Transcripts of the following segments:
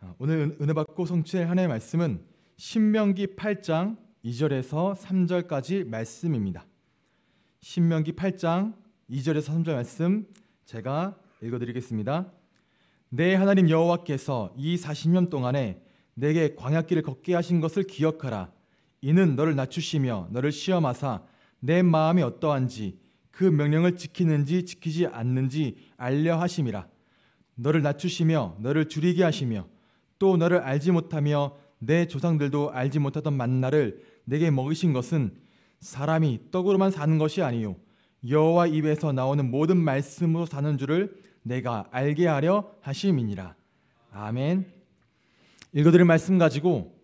어, 오늘 은혜 받고 성취할 하나님의 말씀은 신명기 8장 2절에서 3절까지 말씀입니다. 신명기 8장 2절에서 3절 말씀 제가 읽어 드리겠습니다. 내 하나님 여호와께서 이 40년 동안에 내게 광야길을 걷게 하신 것을 기억하라. 이는 너를 낮추시며 너를 시험하사 내 마음이 어떠한지 그 명령을 지키는지 지키지 않는지 알려 하심이라. 너를 낮추시며 너를 줄이게 하시며 또 너를 알지 못하며 내 조상들도 알지 못하던 만나를 내게 먹이신 것은 사람이 떡으로만 사는 것이 아니요 여호와 입에서 나오는 모든 말씀으로 사는 줄을 내가 알게 하려 하심이니라. 아멘. 읽어드릴 말씀 가지고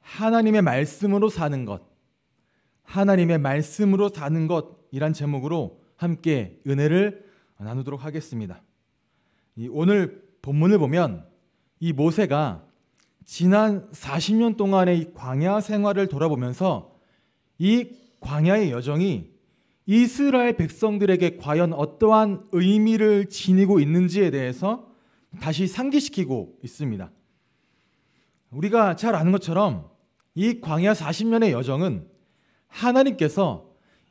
하나님의 말씀으로 사는 것, 하나님의 말씀으로 사는 것이란 제목으로 함께 은혜를 나누도록 하겠습니다. 오늘 본문을 보면 이 모세가 지난 40년 동안의 광야 생활을 돌아보면서 이 광야의 여정이 이스라엘 백성들에게 과연 어떠한 의미를 지니고 있는지에 대해서 다시 상기시키고 있습니다. 우리가 잘 아는 것처럼 이 광야 40년의 여정은 하나님께서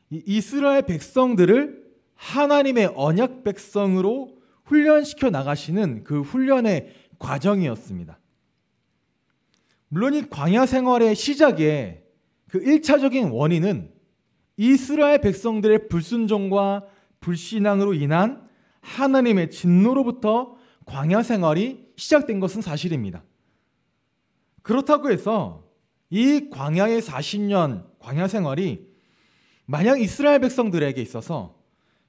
이스라엘 백성들을 하나님의 언약 백성으로 훈련시켜 나가시는 그 훈련의 과정이었습니다. 물론 이 광야 생활의 시작에 그 1차적인 원인은 이스라엘 백성들의 불순종과 불신앙으로 인한 하나님의 진노로부터 광야 생활이 시작된 것은 사실입니다. 그렇다고 해서 이 광야의 40년 광야 생활이 만약 이스라엘 백성들에게 있어서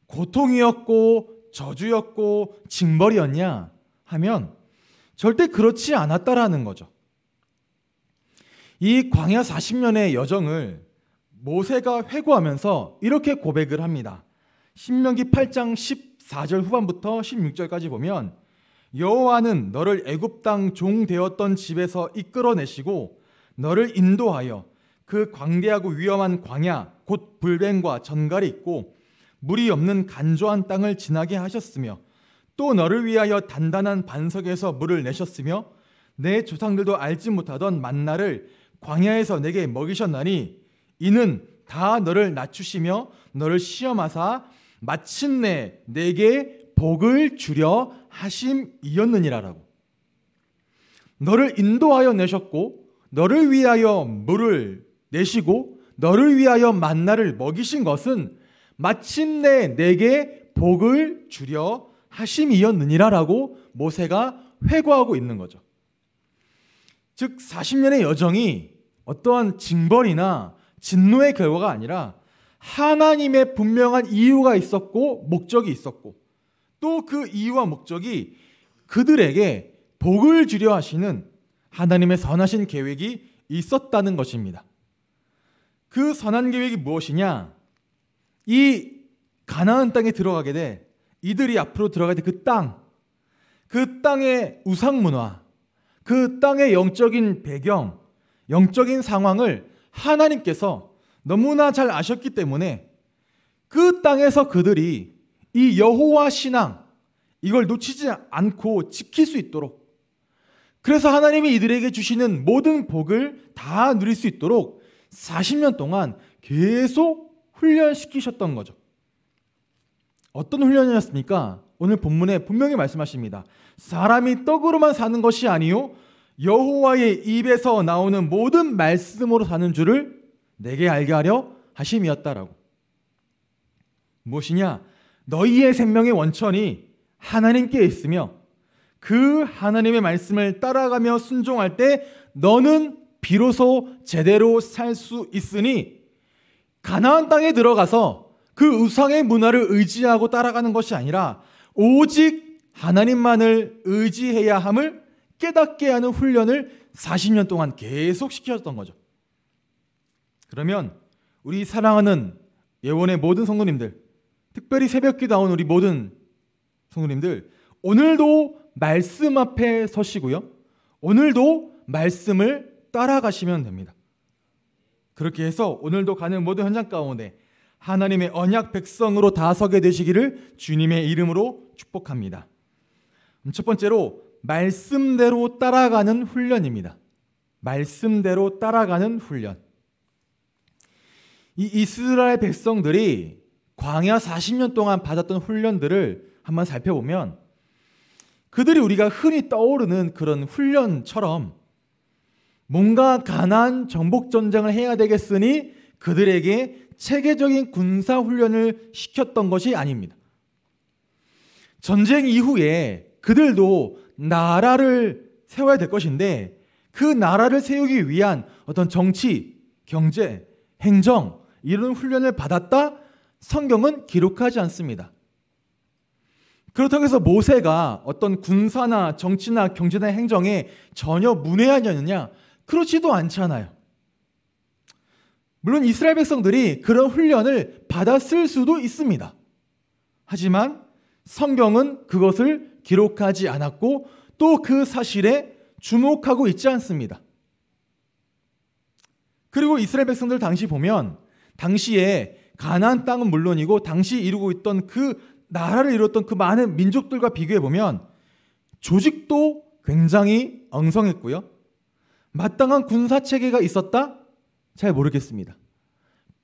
고통이었고 저주였고 징벌이었냐 하면 절대 그렇지 않았다라는 거죠. 이 광야 40년의 여정을 모세가 회고하면서 이렇게 고백을 합니다. 신명기 8장 14절 후반부터 16절까지 보면 여호와는 너를 애굽 땅 종 되었던 집에서 이끌어내시고 너를 인도하여 그 광대하고 위험한 광야 곧 불뱀과 전갈이 있고 물이 없는 간조한 땅을 지나게 하셨으며 또 너를 위하여 단단한 반석에서 물을 내셨으며 내 조상들도 알지 못하던 만나를 광야에서 내게 먹이셨나니 이는 다 너를 낮추시며 너를 시험하사 마침내 내게 복을 주려 하심이었느니라라고. 너를 인도하여 내셨고 너를 위하여 물을 내시고 너를 위하여 만나를 먹이신 것은 마침내 내게 복을 주려 하심이었느니라라고 모세가 회고하고 있는 거죠. 즉 40년의 여정이 어떠한 징벌이나 진노의 결과가 아니라 하나님의 분명한 이유가 있었고 목적이 있었고 또 그 이유와 목적이 그들에게 복을 주려 하시는 하나님의 선하신 계획이 있었다는 것입니다. 그 선한 계획이 무엇이냐? 이 가나안 땅에 들어가게 돼 이들이 앞으로 들어가야 될 그 땅, 그 땅의 우상 문화, 그 땅의 영적인 배경, 영적인 상황을 하나님께서 너무나 잘 아셨기 때문에 그 땅에서 그들이 이 여호와 신앙 이걸 놓치지 않고 지킬 수 있도록 그래서 하나님이 이들에게 주시는 모든 복을 다 누릴 수 있도록 40년 동안 계속 훈련시키셨던 거죠. 어떤 훈련이었습니까? 오늘 본문에 분명히 말씀하십니다. 사람이 떡으로만 사는 것이 아니요 여호와의 입에서 나오는 모든 말씀으로 사는 줄을 내게 알게 하려 하심이었다라고. 무엇이냐? 너희의 생명의 원천이 하나님께 있으며 그 하나님의 말씀을 따라가며 순종할 때 너는 비로소 제대로 살 수 있으니 가나안 땅에 들어가서 그 우상의 문화를 의지하고 따라가는 것이 아니라 오직 하나님만을 의지해야 함을 깨닫게 하는 훈련을 40년 동안 계속 시켰던 거죠. 그러면 우리 사랑하는 예원의 모든 성도님들, 특별히 새벽기 나온 우리 모든 성도님들, 오늘도 말씀 앞에 서시고요. 오늘도 말씀을 따라가시면 됩니다. 그렇게 해서 오늘도 가는 모든 현장 가운데 하나님의 언약 백성으로 다서게 되시기를 주님의 이름으로 축복합니다. 첫 번째로 말씀대로 따라가는 훈련입니다. 말씀대로 따라가는 훈련. 이 이스라엘 백성들이 광야 40년 동안 받았던 훈련들을 한번 살펴보면 그들이 우리가 흔히 떠오르는 그런 훈련처럼 뭔가 가난 정복 전쟁을 해야 되겠으니 그들에게 체계적인 군사 훈련을 시켰던 것이 아닙니다. 전쟁 이후에 그들도 나라를 세워야 될 것인데 그 나라를 세우기 위한 어떤 정치, 경제, 행정 이런 훈련을 받았다 성경은 기록하지 않습니다. 그렇다고 해서 모세가 어떤 군사나 정치나 경제나 행정에 전혀 문외한이었느냐? 그렇지도 않잖아요. 물론 이스라엘 백성들이 그런 훈련을 받았을 수도 있습니다. 하지만 성경은 그것을 기록하지 않았고 또 그 사실에 주목하고 있지 않습니다. 그리고 이스라엘 백성들 당시 보면 당시에 가나안 땅은 물론이고 당시 이루고 있던 그 나라를 이뤘던 그 많은 민족들과 비교해 보면 조직도 굉장히 엉성했고요. 마땅한 군사 체계가 있었다? 잘 모르겠습니다.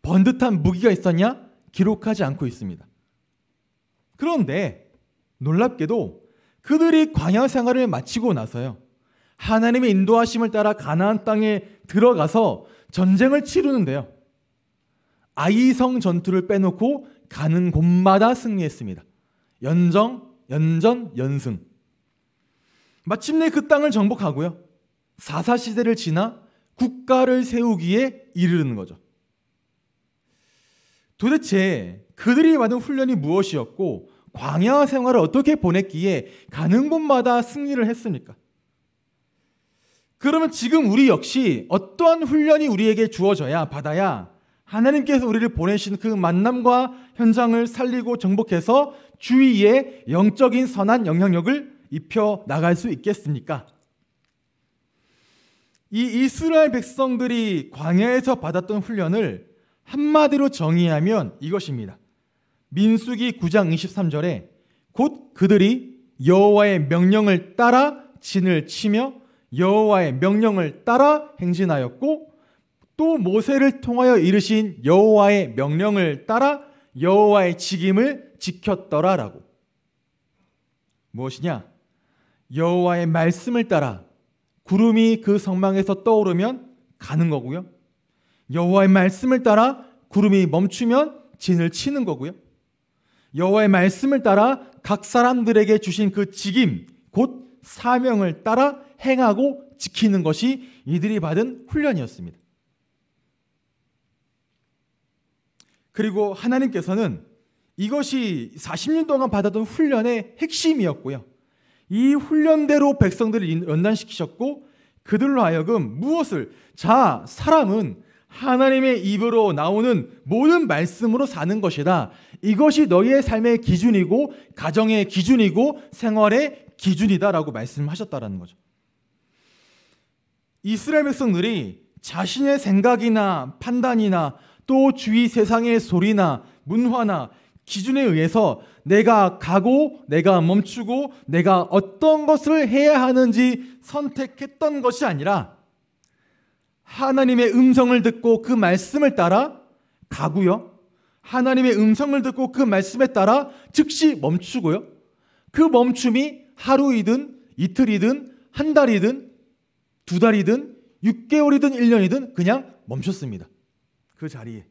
번듯한 무기가 있었냐? 기록하지 않고 있습니다. 그런데 놀랍게도 그들이 광야 생활을 마치고 나서요. 하나님의 인도하심을 따라 가나안 땅에 들어가서 전쟁을 치르는데요. 아이성 전투를 빼놓고 가는 곳마다 승리했습니다. 연정, 연전, 연승. 마침내 그 땅을 정복하고요. 사사시대를 지나 국가를 세우기에 이르는 거죠. 도대체 그들이 받은 훈련이 무엇이었고 광야 생활을 어떻게 보냈기에 가는 곳마다 승리를 했습니까? 그러면 지금 우리 역시 어떠한 훈련이 우리에게 주어져야 받아야 하나님께서 우리를 보내신 그 만남과 현장을 살리고 정복해서 주위에 영적인 선한 영향력을 입혀 나갈 수 있겠습니까? 이 이스라엘 백성들이 광야에서 받았던 훈련을 한마디로 정의하면 이것입니다. 민수기 9장 23절에 곧 그들이 여호와의 명령을 따라 진을 치며 여호와의 명령을 따라 행진하였고 또 모세를 통하여 이르신 여호와의 명령을 따라 여호와의 직임을 지켰더라라고. 무엇이냐? 여호와의 말씀을 따라 구름이 그 성망에서 떠오르면 가는 거고요. 여호와의 말씀을 따라 구름이 멈추면 진을 치는 거고요. 여호와의 말씀을 따라 각 사람들에게 주신 그 직임, 곧 사명을 따라 행하고 지키는 것이 이들이 받은 훈련이었습니다. 그리고 하나님께서는 이것이 40년 동안 받았던 훈련의 핵심이었고요. 이 훈련대로 백성들을 연단시키셨고 그들로 하여금 무엇을 자 사람은 하나님의 입으로 나오는 모든 말씀으로 사는 것이다. 이것이 너희의 삶의 기준이고 가정의 기준이고 생활의 기준이다라고 말씀하셨다라는 거죠. 이스라엘 백성들이 자신의 생각이나 판단이나 또 주위 세상의 소리나 문화나 기준에 의해서 내가 가고 내가 멈추고 내가 어떤 것을 해야 하는지 선택했던 것이 아니라 하나님의 음성을 듣고 그 말씀을 따라 가고요. 하나님의 음성을 듣고 그 말씀에 따라 즉시 멈추고요. 그 멈춤이 하루이든 이틀이든 한 달이든 두 달이든 6개월이든 1년이든 그냥 멈췄습니다. 그 자리에.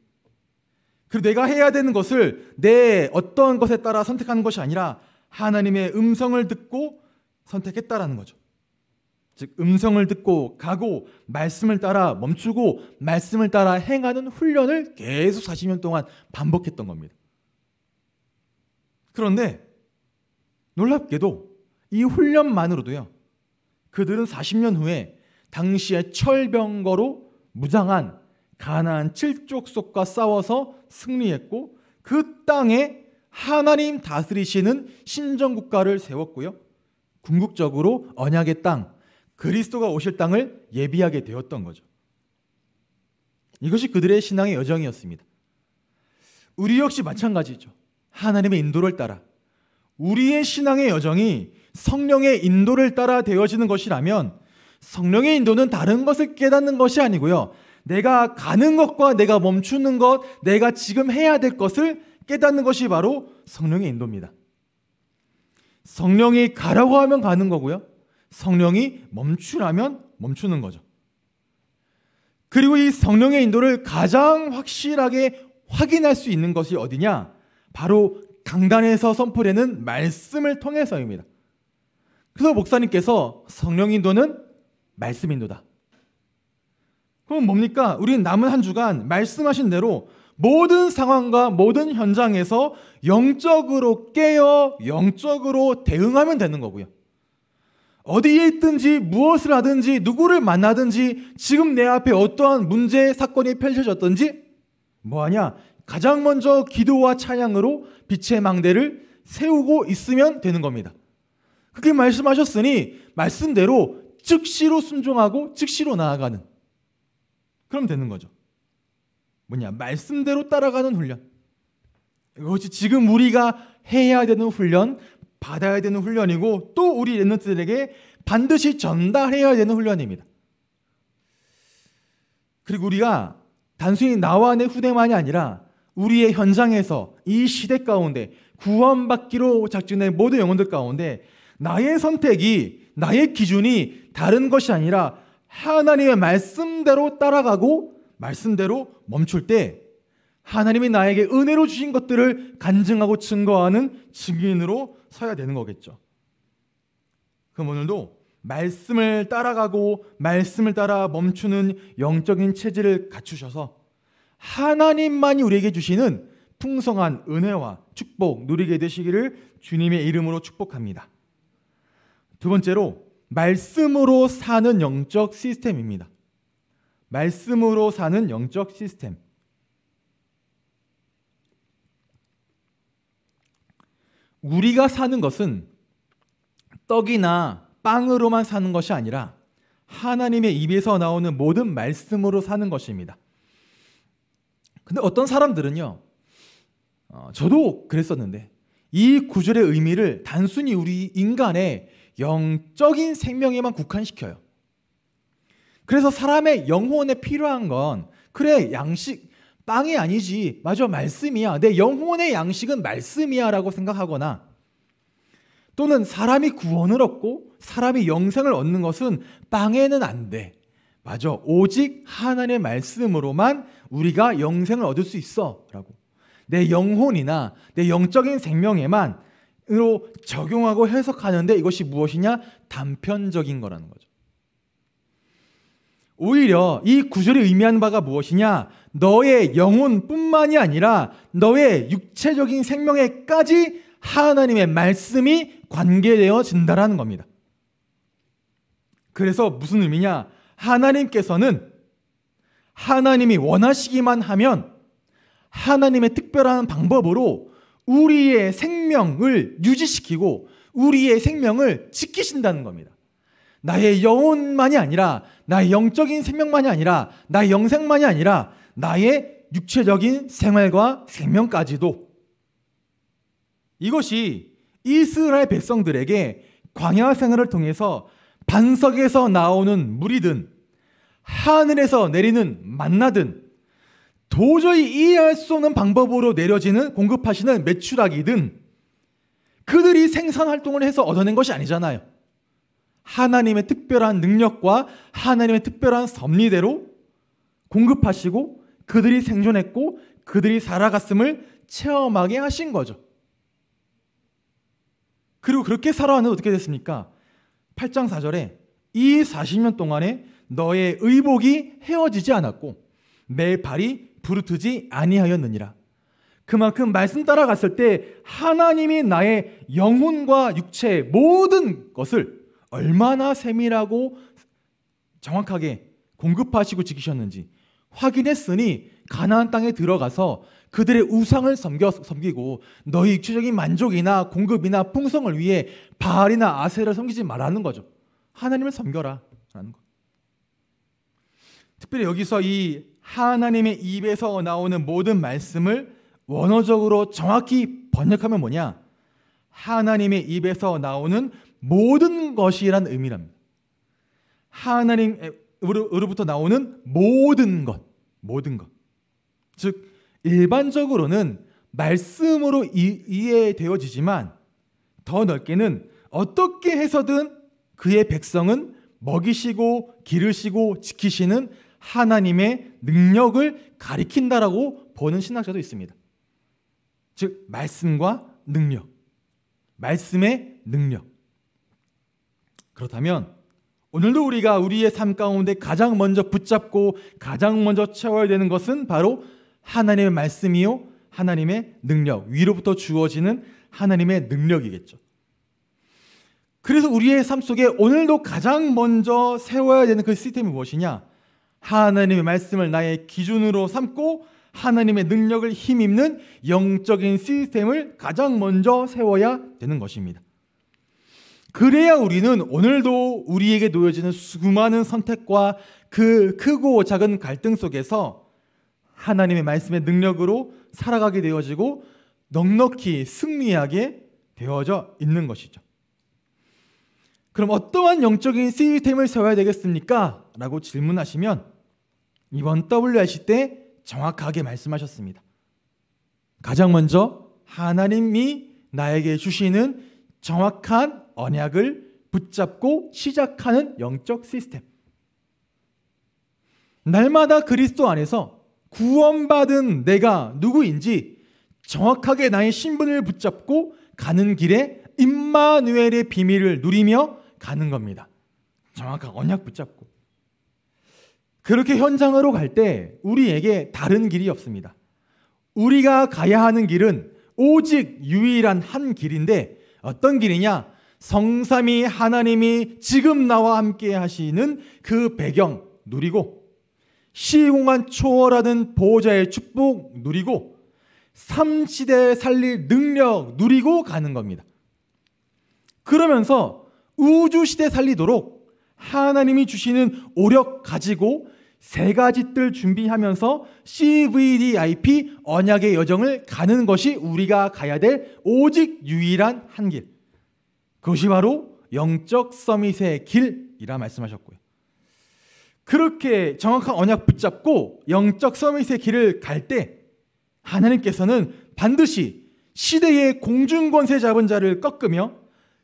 그리고 내가 해야 되는 것을 내 어떤 것에 따라 선택하는 것이 아니라 하나님의 음성을 듣고 선택했다라는 거죠. 즉 음성을 듣고 가고 말씀을 따라 멈추고 말씀을 따라 행하는 훈련을 계속 40년 동안 반복했던 겁니다. 그런데 놀랍게도 이 훈련만으로도요. 그들은 40년 후에 당시의 철병거로 무장한 가나안 칠족속과 싸워서 승리했고 그 땅에 하나님 다스리시는 신정 국가를 세웠고요. 궁극적으로 언약의 땅, 그리스도가 오실 땅을 예비하게 되었던 거죠. 이것이 그들의 신앙의 여정이었습니다. 우리 역시 마찬가지죠. 하나님의 인도를 따라 우리의 신앙의 여정이 성령의 인도를 따라 되어지는 것이라면 성령의 인도는 다른 것을 깨닫는 것이 아니고요. 내가 가는 것과 내가 멈추는 것, 내가 지금 해야 될 것을 깨닫는 것이 바로 성령의 인도입니다. 성령이 가라고 하면 가는 거고요. 성령이 멈추라면 멈추는 거죠. 그리고 이 성령의 인도를 가장 확실하게 확인할 수 있는 것이 어디냐? 바로 강단에서 선포되는 말씀을 통해서입니다. 그래서 목사님께서 성령 인도는 말씀 인도다. 그럼 뭡니까? 우리 남은 한 주간 말씀하신 대로 모든 상황과 모든 현장에서 영적으로 깨어 영적으로 대응하면 되는 거고요. 어디에 있든지 무엇을 하든지 누구를 만나든지 지금 내 앞에 어떠한 문제 사건이 펼쳐졌든지 뭐하냐 가장 먼저 기도와 찬양으로 빛의 망대를 세우고 있으면 되는 겁니다. 그렇게 말씀하셨으니 말씀대로 즉시로 순종하고 즉시로 나아가는 그럼 되는 거죠. 뭐냐? 말씀대로 따라가는 훈련. 이것이 지금 우리가 해야 되는 훈련, 받아야 되는 훈련이고 또 우리 랩런트들에게 반드시 전달해야 되는 훈련입니다. 그리고 우리가 단순히 나와 내 후대만이 아니라 우리의 현장에서 이 시대 가운데 구원받기로 작전의 모든 영혼들 가운데 나의 선택이 나의 기준이 다른 것이 아니라 하나님의 말씀대로 따라가고 말씀대로 멈출 때 하나님이 나에게 은혜로 주신 것들을 간증하고 증거하는 증인으로 서야 되는 거겠죠. 그럼 오늘도 말씀을 따라가고 말씀을 따라 멈추는 영적인 체질을 갖추셔서 하나님만이 우리에게 주시는 풍성한 은혜와 축복 누리게 되시기를 주님의 이름으로 축복합니다. 두 번째로 말씀으로 사는 영적 시스템입니다. 말씀으로 사는 영적 시스템. 우리가 사는 것은 떡이나 빵으로만 사는 것이 아니라 하나님의 입에서 나오는 모든 말씀으로 사는 것입니다. 근데 어떤 사람들은요, 어, 저도 그랬었는데, 이 구절의 의미를 단순히 우리 인간의 영적인 생명에만 국한시켜요. 그래서 사람의 영혼에 필요한 건 그래 양식 빵이 아니지 맞아 말씀이야 내 영혼의 양식은 말씀이야라고 생각하거나 또는 사람이 구원을 얻고 사람이 영생을 얻는 것은 빵에는 안 돼. 맞아. 오직 하나님의 말씀으로만 우리가 영생을 얻을 수 있어. 라고. 내 영혼이나 내 영적인 생명에만 으로 적용하고 해석하는데 이것이 무엇이냐? 단편적인 거라는 거죠. 오히려 이 구절이 의미하는 바가 무엇이냐? 너의 영혼뿐만이 아니라 너의 육체적인 생명에까지 하나님의 말씀이 관계되어진다라는 겁니다. 그래서 무슨 의미냐? 하나님께서는 하나님이 원하시기만 하면 하나님의 특별한 방법으로 우리의 생명을 유지시키고 우리의 생명을 지키신다는 겁니다. 나의 영혼만이 아니라 나의 영적인 생명만이 아니라 나의 영생만이 아니라 나의 육체적인 생활과 생명까지도 이것이 이스라엘 백성들에게 광야 생활을 통해서 반석에서 나오는 물이든 하늘에서 내리는 만나든 도저히 이해할 수 없는 방법으로 내려지는 공급하시는 매출액이든 그들이 생산 활동을 해서 얻어낸 것이 아니잖아요. 하나님의 특별한 능력과 하나님의 특별한 섭리대로 공급하시고 그들이 생존했고 그들이 살아갔음을 체험하게 하신 거죠. 그리고 그렇게 살아왔는데 어떻게 됐습니까? 8장 4절에 이 40년 동안에 너의 의복이 헤어지지 않았고 내 발이 부르트지 아니하였느니라. 그만큼 말씀 따라갔을 때 하나님이 나의 영혼과 육체 모든 것을 얼마나 세밀하고 정확하게 공급하시고 지키셨는지 확인했으니 가나안 땅에 들어가서 그들의 우상을 섬겨, 섬기고 너희 육체적인 만족이나 공급이나 풍성을 위해 바알이나 아세를 섬기지 말라는 거죠. 하나님을 섬겨라 라는 거. 특별히 여기서 이 하나님의 입에서 나오는 모든 말씀을 원어적으로 정확히 번역하면 뭐냐? 하나님의 입에서 나오는 모든 것이란 의미랍니다. 하나님으로부터 나오는 모든 것, 모든 것. 즉 일반적으로는 말씀으로 이, 이해되어지지만 더 넓게는 어떻게 해서든 그의 백성은 먹이시고 기르시고 지키시는 하나님의 능력을 가리킨다라고 보는 신학자도 있습니다. 즉 말씀과 능력. 말씀의 능력. 그렇다면 오늘도 우리가 우리의 삶 가운데 가장 먼저 붙잡고 가장 먼저 채워야 되는 것은 바로 하나님의 말씀이요 하나님의 능력 위로부터 주어지는 하나님의 능력이겠죠. 그래서 우리의 삶 속에 오늘도 가장 먼저 세워야 되는 그 시스템이 무엇이냐? 하나님의 말씀을 나의 기준으로 삼고 하나님의 능력을 힘입는 영적인 시스템을 가장 먼저 세워야 되는 것입니다. 그래야 우리는 오늘도 우리에게 놓여지는 수많은 선택과 그 크고 작은 갈등 속에서 하나님의 말씀의 능력으로 살아가게 되어지고 넉넉히 승리하게 되어져 있는 것이죠. 그럼 어떠한 영적인 시스템을 세워야 되겠습니까? 라고 질문하시면 이번 WRC 때 정확하게 말씀하셨습니다. 가장 먼저 하나님이 나에게 주시는 정확한 언약을 붙잡고 시작하는 영적 시스템. 날마다 그리스도 안에서 구원받은 내가 누구인지 정확하게 나의 신분을 붙잡고 가는 길에 임마누엘의 비밀을 누리며 가는 겁니다. 정확한 언약 붙잡고. 그렇게 현장으로 갈 때 우리에게 다른 길이 없습니다. 우리가 가야 하는 길은 오직 유일한 한 길인데 어떤 길이냐? 성삼이 하나님이 지금 나와 함께 하시는 그 배경 누리고 시공간 초월하는 보호자의 축복 누리고 삼시대 살릴 능력 누리고 가는 겁니다. 그러면서 우주시대 살리도록 하나님이 주시는 오력 가지고 세 가지 뜰 준비하면서 CVDIP 언약의 여정을 가는 것이 우리가 가야 될 오직 유일한 한 길. 그것이 바로 영적 서밋의 길이라 말씀하셨고요. 그렇게 정확한 언약 붙잡고 영적 서밋의 길을 갈 때 하나님께서는 반드시 시대의 공중권세 잡은 자를 꺾으며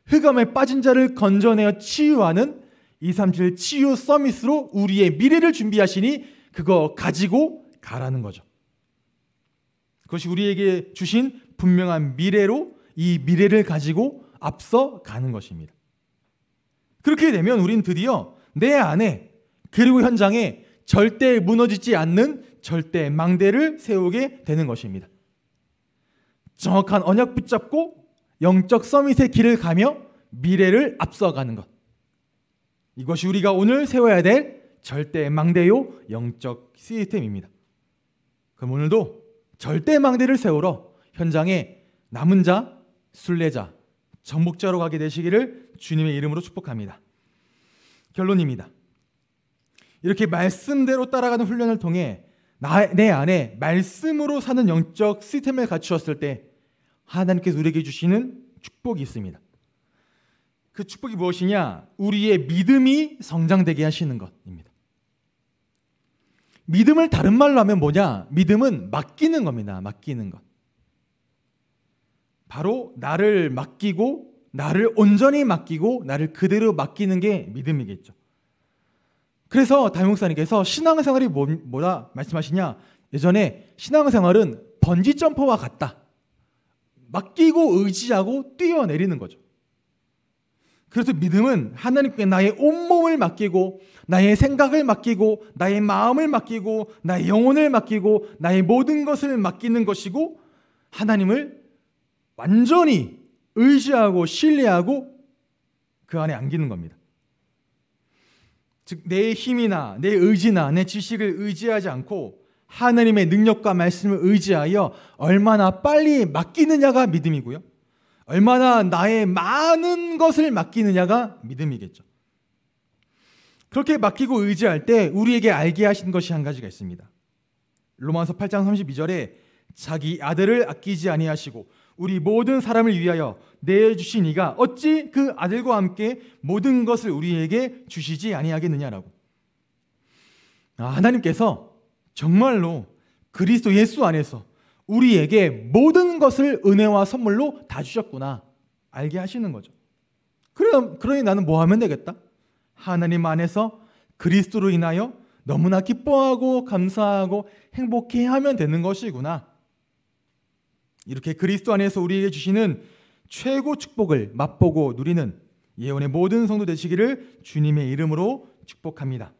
흑암에 빠진 자를 건져내어 치유하는 237 치유 서밋으로 우리의 미래를 준비하시니 그거 가지고 가라는 거죠. 그것이 우리에게 주신 분명한 미래로 이 미래를 가지고 앞서 가는 것입니다. 그렇게 되면 우린 드디어 내 안에 그리고 현장에 절대 무너지지 않는 절대 망대를 세우게 되는 것입니다. 정확한 언약 붙잡고 영적 서밋의 길을 가며 미래를 앞서가는 것. 이것이 우리가 오늘 세워야 될 절대 망대요 영적 시스템입니다. 그럼 오늘도 절대 망대를 세우러 현장에 남은 자, 순례자, 정복자로 가게 되시기를 주님의 이름으로 축복합니다. 결론입니다. 이렇게 말씀대로 따라가는 훈련을 통해 나, 내 안에 말씀으로 사는 영적 시스템을 갖추었을 때 하나님께서 우리에게 주시는 축복이 있습니다. 그 축복이 무엇이냐? 우리의 믿음이 성장되게 하시는 것입니다. 믿음을 다른 말로 하면 뭐냐? 믿음은 맡기는 겁니다. 맡기는 것. 바로 나를 맡기고 나를 온전히 맡기고 나를 그대로 맡기는 게 믿음이겠죠. 그래서 담목사님께서 신앙생활이 뭐, 뭐 말씀하시냐? 예전에 신앙생활은 번지점퍼와 같다. 맡기고 의지하고 뛰어내리는 거죠. 그래서 믿음은 하나님께 나의 온몸을 맡기고 나의 생각을 맡기고 나의 마음을 맡기고 나의 영혼을 맡기고 나의 모든 것을 맡기는 것이고 하나님을 완전히 의지하고 신뢰하고 그 안에 안기는 겁니다. 즉 내 힘이나 내 의지나 내 지식을 의지하지 않고 하나님의 능력과 말씀을 의지하여 얼마나 빨리 맡기느냐가 믿음이고요. 얼마나 나의 많은 것을 맡기느냐가 믿음이겠죠. 그렇게 맡기고 의지할 때 우리에게 알게 하신 것이 한 가지가 있습니다. 로마서 8장 32절에 자기 아들을 아끼지 아니하시고 우리 모든 사람을 위하여 내 주신 이가 어찌 그 아들과 함께 모든 것을 우리에게 주시지 아니하겠느냐라고. 아, 하나님께서 정말로 그리스도 예수 안에서 우리에게 모든 것을 은혜와 선물로 다 주셨구나 알게 하시는 거죠. 그럼 그러니 나는 뭐 하면 되겠다? 하나님 안에서 그리스도로 인하여 너무나 기뻐하고 감사하고 행복해 하면 되는 것이구나. 이렇게 그리스도 안에서 우리에게 주시는 최고 축복을 맛보고 누리는 예언의 모든 성도 되시기를 주님의 이름으로 축복합니다.